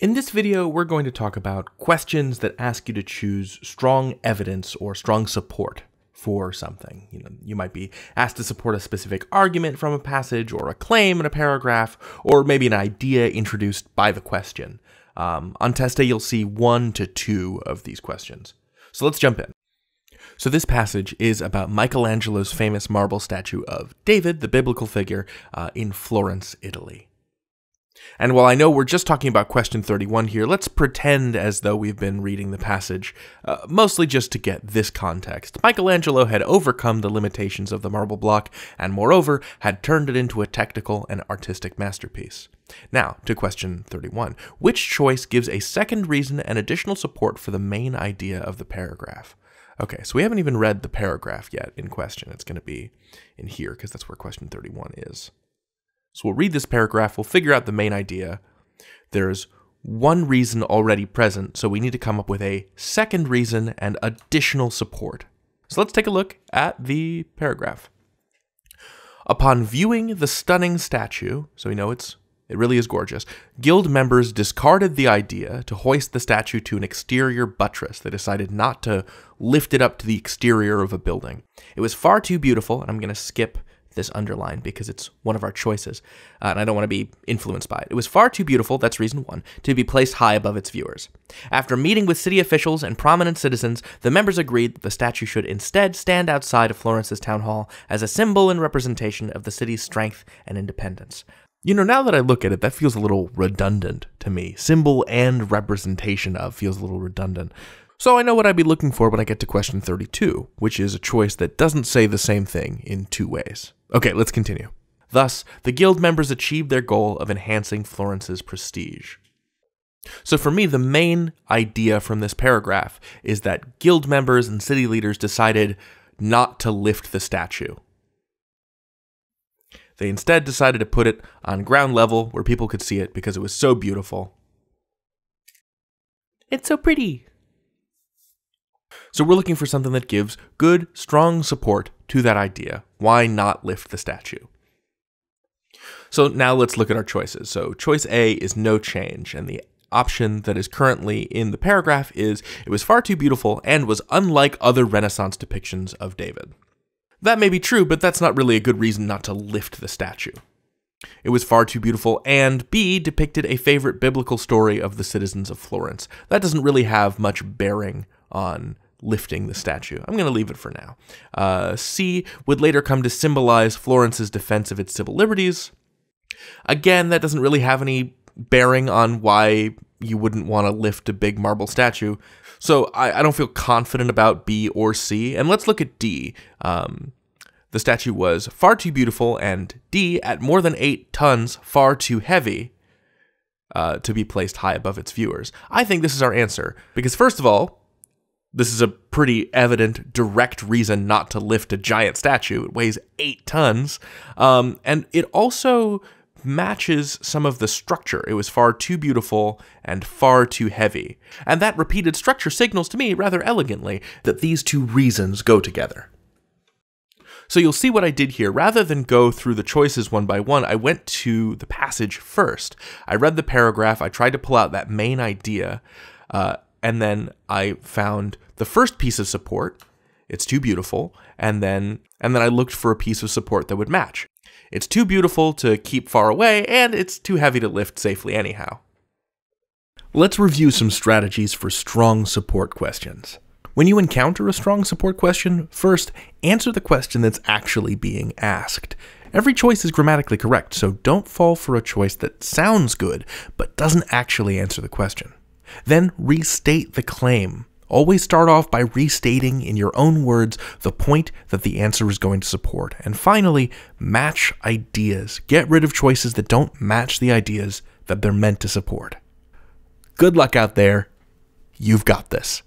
In this video, we're going to talk about questions that ask you to choose strong evidence or strong support for something. You know, you might be asked to support a specific argument from a passage or a claim in a paragraph, or maybe an idea introduced by the question. Um, on test day, you'll see one to two of these questions. So let's jump in. So this passage is about Michelangelo's famous marble statue of David, the biblical figure, uh, in Florence, Italy. And while I know we're just talking about question 31 here, let's pretend as though we've been reading the passage, uh, mostly just to get this context. Michelangelo had overcome the limitations of the marble block, and moreover, had turned it into a technical and artistic masterpiece. Now, to question 31. Which choice gives a second reason and additional support for the main idea of the paragraph? Okay, so we haven't even read the paragraph yet in question. It's going to be in here, because that's where question 31 is. So we'll read this paragraph, we'll figure out the main idea. There's one reason already present, so we need to come up with a second reason and additional support. So let's take a look at the paragraph. Upon viewing the stunning statue, so we know it's it really is gorgeous. Guild members discarded the idea to hoist the statue to an exterior buttress. They decided not to lift it up to the exterior of a building. It was far too beautiful, and I'm going to skip this underline because it's one of our choices, uh, and I don't want to be influenced by it. It was far too beautiful, that's reason one, to be placed high above its viewers. After meeting with city officials and prominent citizens, the members agreed that the statue should instead stand outside of Florence's town hall as a symbol and representation of the city's strength and independence. You know, now that I look at it, that feels a little redundant to me. Symbol and representation of feels a little redundant. So I know what I'd be looking for when I get to question 32, which is a choice that doesn't say the same thing in two ways. Okay, let's continue. Thus, the guild members achieved their goal of enhancing Florence's prestige. So, for me, the main idea from this paragraph is that guild members and city leaders decided not to lift the statue. They instead decided to put it on ground level where people could see it because it was so beautiful. It's so pretty, so we're looking for something that gives good, strong support to that idea. Why not lift the statue? So now let's look at our choices. So choice A is no change, and the option that is currently in the paragraph is it was far too beautiful and was unlike other Renaissance depictions of David. That may be true, but that's not really a good reason not to lift the statue. It was far too beautiful, and B depicted a favorite biblical story of the citizens of Florence. That doesn't really have much bearing on lifting the statue. I'm going to leave it for now. Uh, C would later come to symbolize Florence's defense of its civil liberties. Again, that doesn't really have any bearing on why you wouldn't want to lift a big marble statue. So I, I don't feel confident about B or C. And let's look at D. Um, the statue was far too beautiful, and D, at more than eight tons, far too heavy uh, to be placed high above its viewers. I think this is our answer, because first of all, this is a pretty evident, direct reason not to lift a giant statue. It weighs eight tons. Um, and it also matches some of the structure. It was far too beautiful and far too heavy. And that repeated structure signals to me rather elegantly that these two reasons go together. So you'll see what I did here. Rather than go through the choices one by one, I went to the passage first. I read the paragraph, I tried to pull out that main idea, uh, and then I found the first piece of support. It's too beautiful, and then and then I looked for a piece of support that would match. It's too beautiful to keep far away, and it's too heavy to lift safely anyhow. Let's review some strategies for strong support questions. When you encounter a strong support question, first, answer the question that's actually being asked. Every choice is grammatically correct, so don't fall for a choice that sounds good but doesn't actually answer the question. Then restate the claim. Always start off by restating in your own words the point that the answer is going to support. And finally, match ideas. Get rid of choices that don't match the ideas that they're meant to support. Good luck out there. You've got this.